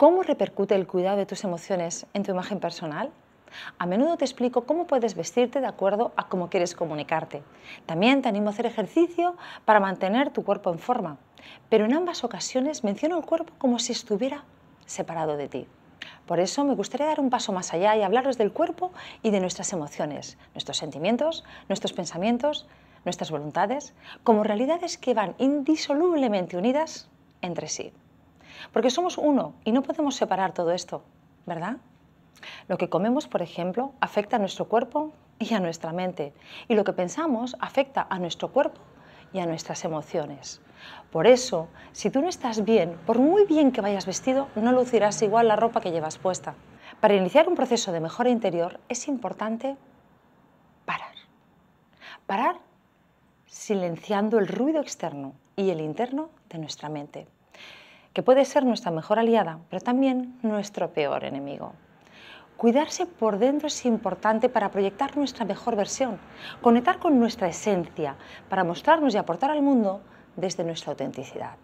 ¿Cómo repercute el cuidado de tus emociones en tu imagen personal? A menudo te explico cómo puedes vestirte de acuerdo a cómo quieres comunicarte. También te animo a hacer ejercicio para mantener tu cuerpo en forma. Pero en ambas ocasiones menciono el cuerpo como si estuviera separado de ti. Por eso me gustaría dar un paso más allá y hablaros del cuerpo y de nuestras emociones, nuestros sentimientos, nuestros pensamientos, nuestras voluntades, como realidades que van indisolublemente unidas entre sí. Porque somos uno y no podemos separar todo esto, ¿verdad? Lo que comemos, por ejemplo, afecta a nuestro cuerpo y a nuestra mente. Y lo que pensamos afecta a nuestro cuerpo y a nuestras emociones. Por eso, si tú no estás bien, por muy bien que vayas vestido, no lucirás igual la ropa que llevas puesta. Para iniciar un proceso de mejora interior es importante parar. Parar silenciando el ruido externo y el interno de nuestra mente puede ser nuestra mejor aliada, pero también nuestro peor enemigo. Cuidarse por dentro es importante para proyectar nuestra mejor versión, conectar con nuestra esencia, para mostrarnos y aportar al mundo desde nuestra autenticidad.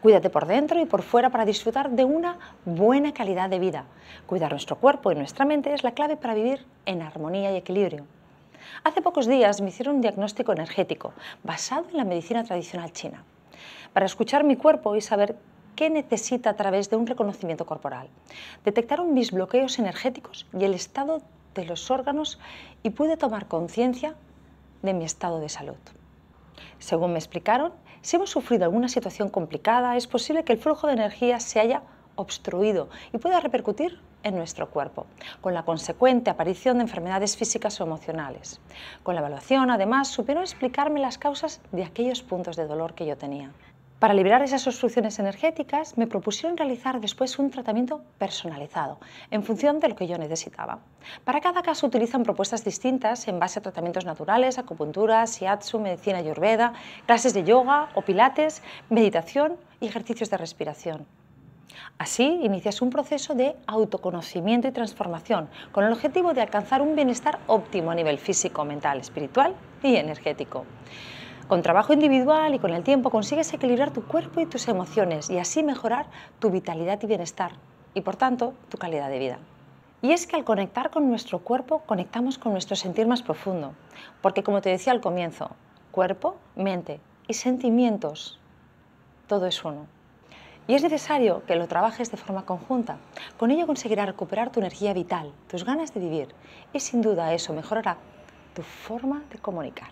Cuídate por dentro y por fuera para disfrutar de una buena calidad de vida. Cuidar nuestro cuerpo y nuestra mente es la clave para vivir en armonía y equilibrio. Hace pocos días me hicieron un diagnóstico energético basado en la medicina tradicional china, para escuchar mi cuerpo y saber ¿Qué necesita a través de un reconocimiento corporal? Detectaron mis bloqueos energéticos y el estado de los órganos y pude tomar conciencia de mi estado de salud. Según me explicaron, si hemos sufrido alguna situación complicada, es posible que el flujo de energía se haya obstruido y pueda repercutir en nuestro cuerpo, con la consecuente aparición de enfermedades físicas o emocionales. Con la evaluación, además, supieron explicarme las causas de aquellos puntos de dolor que yo tenía. Para liberar esas obstrucciones energéticas, me propusieron realizar después un tratamiento personalizado, en función de lo que yo necesitaba. Para cada caso utilizan propuestas distintas en base a tratamientos naturales, acupuntura, shiatsu, medicina ayurveda, clases de yoga o pilates, meditación y ejercicios de respiración. Así, inicias un proceso de autoconocimiento y transformación con el objetivo de alcanzar un bienestar óptimo a nivel físico, mental, espiritual y energético. Con trabajo individual y con el tiempo consigues equilibrar tu cuerpo y tus emociones y así mejorar tu vitalidad y bienestar y por tanto tu calidad de vida. Y es que al conectar con nuestro cuerpo conectamos con nuestro sentir más profundo, porque como te decía al comienzo, cuerpo, mente y sentimientos, todo es uno. Y es necesario que lo trabajes de forma conjunta. Con ello conseguirás recuperar tu energía vital, tus ganas de vivir y sin duda eso mejorará tu forma de comunicar.